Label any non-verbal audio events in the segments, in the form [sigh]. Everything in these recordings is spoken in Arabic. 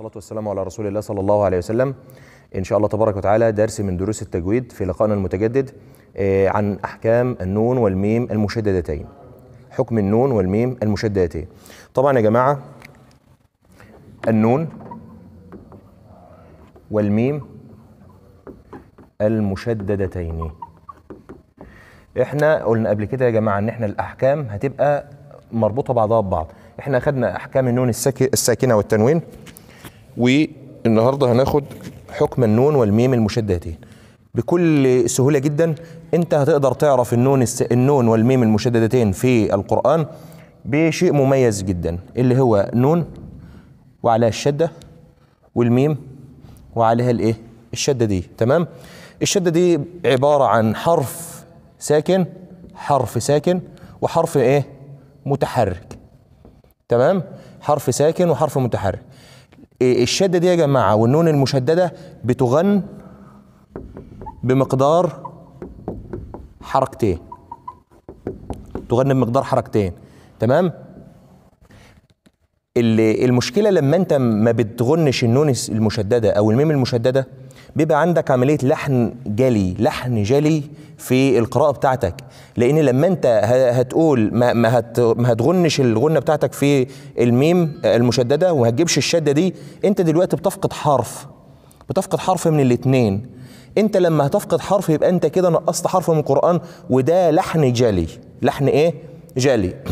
والصلاة والسلام على رسول الله صلى الله عليه وسلم إن شاء الله تبارك وتعالى درس من دروس التجويد في لقائنا المتجدد آه، عن أحكام النون والميم المشددتين حكم النون والميم المشددتين طبعا يا جماعة النون والميم المشددتين احنا قلنا قبل كده يا جماعة ان احنا الأحكام هتبقى مربوطة بعضها ببعض احنا أخذنا أحكام النون الساكنة والتنوين والنهارده هناخد حكم النون والميم المشددتين بكل سهولة جدا أنت هتقدر تعرف النون الس... النون والميم المشددتين في القرآن بشيء مميز جدا اللي هو نون وعليها الشدة والميم وعليها الإيه؟ الشدة دي تمام؟ الشدة دي عبارة عن حرف ساكن حرف ساكن وحرف إيه؟ متحرك تمام؟ حرف ساكن وحرف متحرك الشدة دي يا جماعة والنون المشددة بتغن بمقدار حركتين تغني بمقدار حركتين تمام المشكلة لما انت ما بتغنش النون المشددة او الميم المشددة بيبقى عندك عمليه لحن جلي لحن جلي في القراءه بتاعتك لان لما انت هتقول ما, ما, هت ما هتغنش الغنه بتاعتك في الميم المشدده وما هتجيبش الشده دي انت دلوقتي بتفقد حرف بتفقد حرف من الاتنين انت لما هتفقد حرف يبقى انت كده نقصت حرف من القران وده لحن جلي لحن ايه جلي [coughs]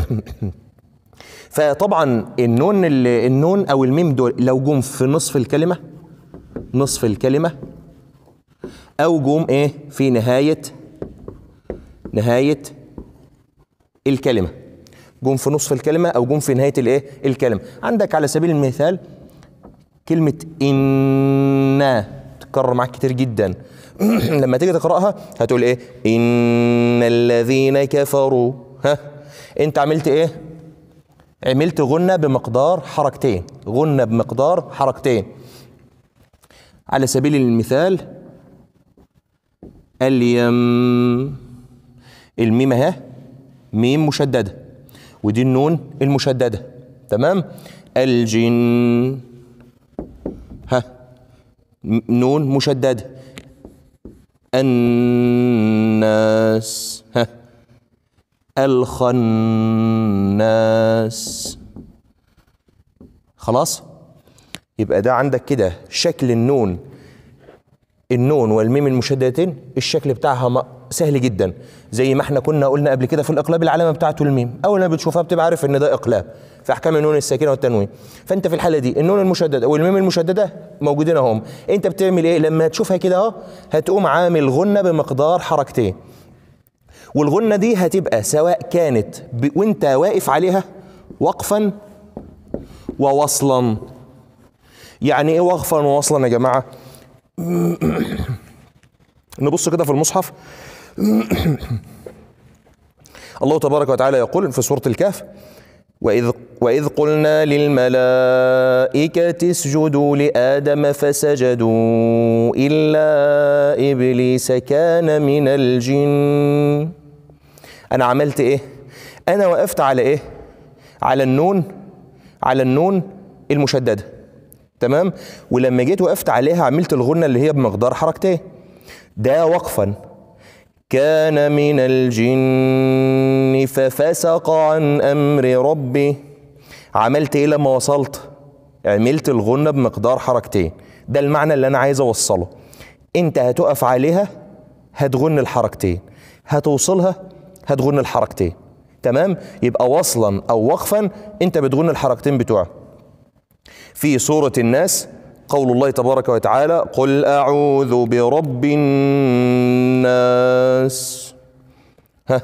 فطبعا النون النون او الميم دول لو جم في نصف الكلمه نصف الكلمة أو جم إيه في نهاية نهاية الكلمة جم في نصف الكلمة أو جم في نهاية الإيه الكلمة عندك على سبيل المثال كلمة إنا تتكرر معاك كتير جدا [clears throat] لما تيجي تقرأها هتقول إيه إن الذين كفروا ها أنت عملت إيه عملت غنة بمقدار حركتين غنة بمقدار حركتين على سبيل المثال اليم الميم اهي ميم مشدده ودي النون المشدده تمام الجن ها نون مشدده الناس ها الخناس خلاص يبقى ده عندك كده شكل النون النون والميم المشددتين الشكل بتاعها سهل جدا زي ما احنا كنا قلنا قبل كده في الاقلاب العلامه بتاعته الميم اول ما بتشوفها بتبقى عارف ان ده اقلاب في احكام النون الساكنه والتنوين فانت في الحاله دي النون المشدده والميم المشدده موجودين اهم انت بتعمل ايه لما تشوفها كده اهو هتقوم عامل غنه بمقدار حركتين والغنه دي هتبقى سواء كانت وانت واقف عليها وقفا ووصلا يعني ايه وقفا ووصلا يا جماعه [clears throat] نبص كده في المصحف [clears throat] الله تبارك وتعالى يقول في سوره الكهف وإذ, وإذ قلنا للملائكة اسجدوا لآدم فسجدوا إلا إبليس كان من الجن أنا عملت إيه؟ أنا وقفت على إيه؟ على النون على النون المشددة تمام ولما جيت وقفت عليها عملت الغنه اللي هي بمقدار حركتين ده وقفا كان من الجن ففسق عن امر ربي عملت ايه لما وصلت عملت الغنه بمقدار حركتين ده المعنى اللي انا عايز اوصله انت هتقف عليها هتغن الحركتين هتوصلها هتغن الحركتين تمام يبقى وصلا او وقفا انت بتغن الحركتين بتوعك في سورة الناس قول الله تبارك وتعالى قل أعوذ برب الناس ها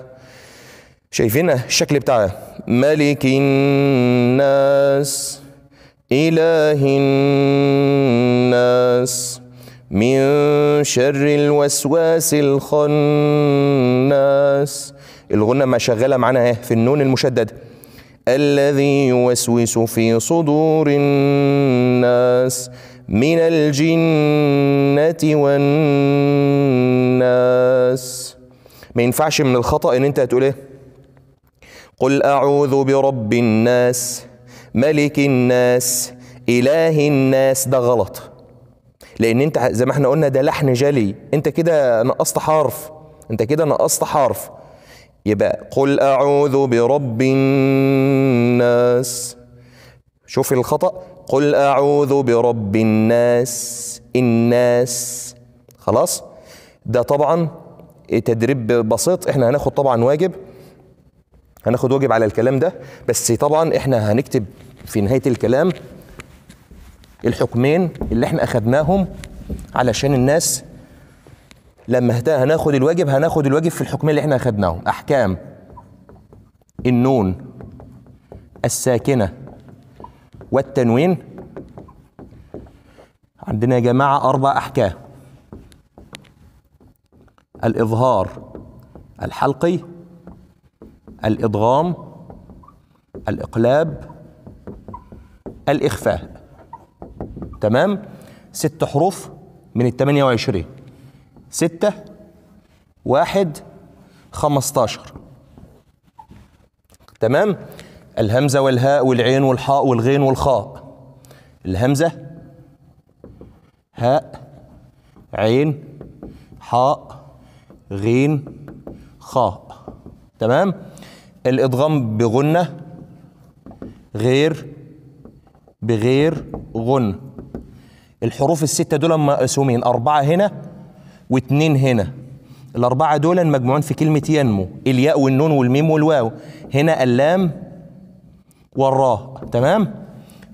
شايفين الشكل بتاعها ملك الناس إله الناس من شر الوسواس الخناس الغنة ما شغالة معانا إيه؟ في النون المشددة الذي يوسوس في صدور الناس من الجنة والناس ما ينفعش من الخطأ ان انت هتقول ايه قل اعوذ برب الناس ملك الناس اله الناس ده غلط لان انت زي ما احنا قلنا ده لحن جلي انت كده نقصت حرف انت كده نقصت حرف يبقى قل أعوذ برب الناس شوف الخطأ قل أعوذ برب الناس الناس خلاص ده طبعا تدريب بسيط احنا هناخد طبعا واجب هناخد واجب على الكلام ده بس طبعا احنا هنكتب في نهاية الكلام الحكمين اللي احنا أخدناهم علشان الناس لما هناخد الواجب هناخد الواجب في الحكمين اللي احنا اخدناهم احكام النون الساكنه والتنوين عندنا يا جماعه اربع احكام الاظهار الحلقي الادغام الاقلاب الاخفاء تمام ست حروف من ال 28 ستة واحد خمستاشر تمام الهمزة والهاء والعين والحاء والغين والخاء الهمزة هاء عين حاء غين خاء تمام الإدغام بغنة غير بغير غن الحروف الستة دول مقسومين أربعة هنا واثنين هنا الأربعة دول مجموعون في كلمة ينمو الياء والنون والميم والواو هنا اللام والراء تمام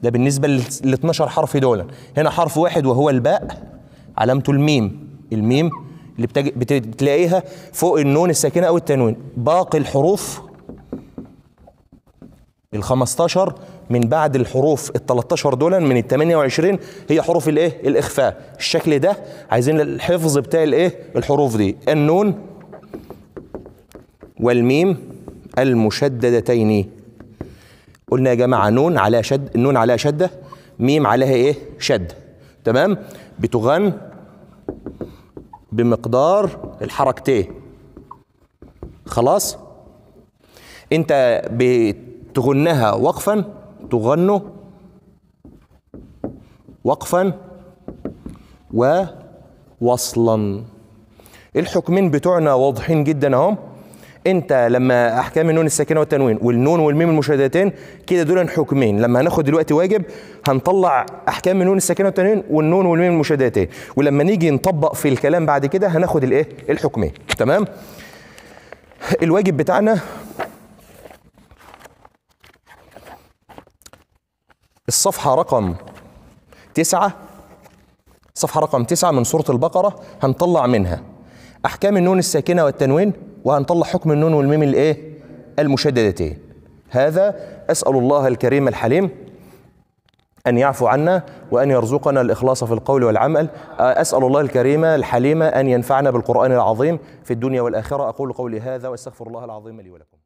ده بالنسبة لل 12 حرف دول هنا حرف واحد وهو الباء علامته الميم الميم اللي بتج... بتلاقيها فوق النون الساكنة أو التنوين باقي الحروف ال 15 من بعد الحروف ال 13 دول من ال 28 هي حروف الايه؟ الاخفاء، الشكل ده عايزين الحفظ بتاع الايه؟ الحروف دي، النون والميم المشددتين. قلنا يا جماعه نون على شد، النون عليها شده، ميم عليها ايه؟ شد. تمام؟ بتغن بمقدار الحركتين. خلاص؟ انت بتغنها وقفا تغن وقفا ووصلا الحكمين بتوعنا واضحين جدا اهم انت لما احكام النون الساكنه والتنوين والنون والميم المشددتين كده دول حكمين لما هناخد دلوقتي واجب هنطلع احكام النون الساكنه والتنوين والنون والميم المشددتين ولما نيجي نطبق في الكلام بعد كده هناخد الايه الحكمين تمام الواجب بتاعنا الصفحة رقم تسعة صفحة رقم تسعة من سورة البقرة هنطلع منها أحكام النون الساكنة والتنوين وهنطلع حكم النون والميم الإيه؟ المشددتين هذا أسأل الله الكريم الحليم أن يعفو عنا وأن يرزقنا الإخلاص في القول والعمل أسأل الله الكريم الحليم أن ينفعنا بالقرآن العظيم في الدنيا والآخرة أقول قولي هذا وأستغفر الله العظيم لي ولكم